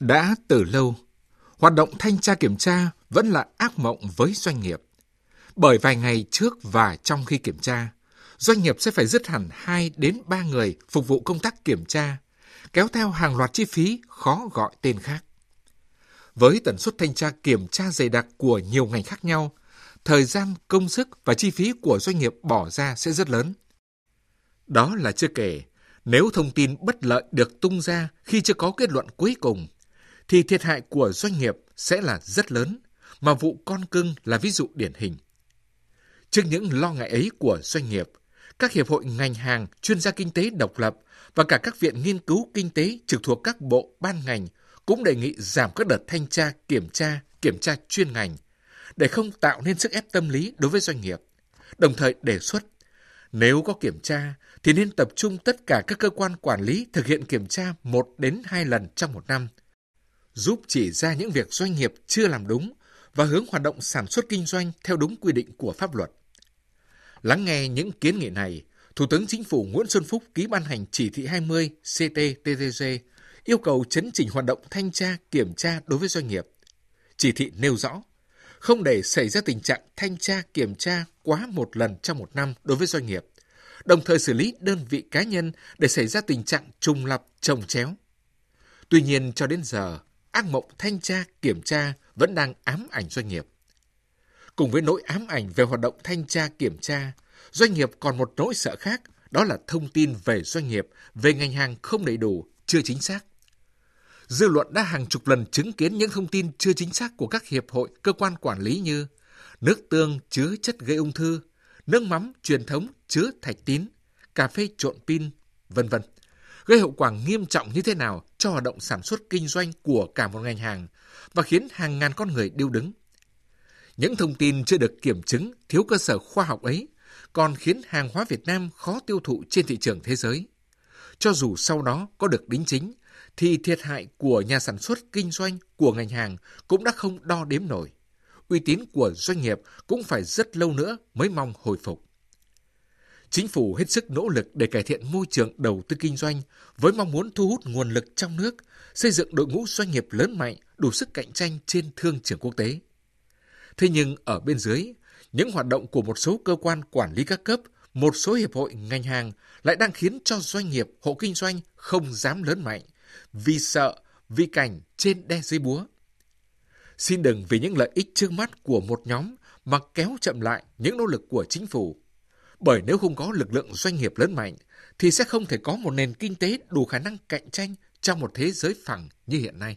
Đã từ lâu, hoạt động thanh tra kiểm tra vẫn là ác mộng với doanh nghiệp. Bởi vài ngày trước và trong khi kiểm tra, doanh nghiệp sẽ phải dứt hẳn 2 đến 3 người phục vụ công tác kiểm tra, kéo theo hàng loạt chi phí khó gọi tên khác. Với tần suất thanh tra kiểm tra dày đặc của nhiều ngành khác nhau, thời gian, công sức và chi phí của doanh nghiệp bỏ ra sẽ rất lớn. Đó là chưa kể, nếu thông tin bất lợi được tung ra khi chưa có kết luận cuối cùng, thì thiệt hại của doanh nghiệp sẽ là rất lớn, mà vụ con cưng là ví dụ điển hình. Trước những lo ngại ấy của doanh nghiệp, các hiệp hội ngành hàng, chuyên gia kinh tế độc lập và cả các viện nghiên cứu kinh tế trực thuộc các bộ ban ngành cũng đề nghị giảm các đợt thanh tra, kiểm tra, kiểm tra chuyên ngành để không tạo nên sức ép tâm lý đối với doanh nghiệp. Đồng thời đề xuất nếu có kiểm tra thì nên tập trung tất cả các cơ quan quản lý thực hiện kiểm tra 1 đến 2 lần trong một năm – giúp chỉ ra những việc doanh nghiệp chưa làm đúng và hướng hoạt động sản xuất kinh doanh theo đúng quy định của pháp luật. Lắng nghe những kiến nghị này, Thủ tướng Chính phủ Nguyễn Xuân Phúc ký ban hành chỉ thị 20 CTTTG yêu cầu chấn chỉnh hoạt động thanh tra kiểm tra đối với doanh nghiệp. Chỉ thị nêu rõ, không để xảy ra tình trạng thanh tra kiểm tra quá một lần trong một năm đối với doanh nghiệp, đồng thời xử lý đơn vị cá nhân để xảy ra tình trạng trùng lập trồng chéo. Tuy nhiên cho đến giờ, ác mộng thanh tra kiểm tra vẫn đang ám ảnh doanh nghiệp. Cùng với nỗi ám ảnh về hoạt động thanh tra kiểm tra, doanh nghiệp còn một nỗi sợ khác, đó là thông tin về doanh nghiệp, về ngành hàng không đầy đủ, chưa chính xác. Dư luận đã hàng chục lần chứng kiến những thông tin chưa chính xác của các hiệp hội, cơ quan quản lý như nước tương chứa chất gây ung thư, nước mắm truyền thống chứa thạch tín, cà phê trộn pin, vân vân. Gây hậu quả nghiêm trọng như thế nào cho hoạt động sản xuất kinh doanh của cả một ngành hàng và khiến hàng ngàn con người điêu đứng. Những thông tin chưa được kiểm chứng, thiếu cơ sở khoa học ấy còn khiến hàng hóa Việt Nam khó tiêu thụ trên thị trường thế giới. Cho dù sau đó có được đính chính, thì thiệt hại của nhà sản xuất kinh doanh của ngành hàng cũng đã không đo đếm nổi. Uy tín của doanh nghiệp cũng phải rất lâu nữa mới mong hồi phục. Chính phủ hết sức nỗ lực để cải thiện môi trường đầu tư kinh doanh với mong muốn thu hút nguồn lực trong nước, xây dựng đội ngũ doanh nghiệp lớn mạnh, đủ sức cạnh tranh trên thương trường quốc tế. Thế nhưng ở bên dưới, những hoạt động của một số cơ quan quản lý các cấp, một số hiệp hội ngành hàng lại đang khiến cho doanh nghiệp, hộ kinh doanh không dám lớn mạnh vì sợ, vì cảnh trên đe dưới búa. Xin đừng vì những lợi ích trước mắt của một nhóm mà kéo chậm lại những nỗ lực của chính phủ bởi nếu không có lực lượng doanh nghiệp lớn mạnh, thì sẽ không thể có một nền kinh tế đủ khả năng cạnh tranh trong một thế giới phẳng như hiện nay.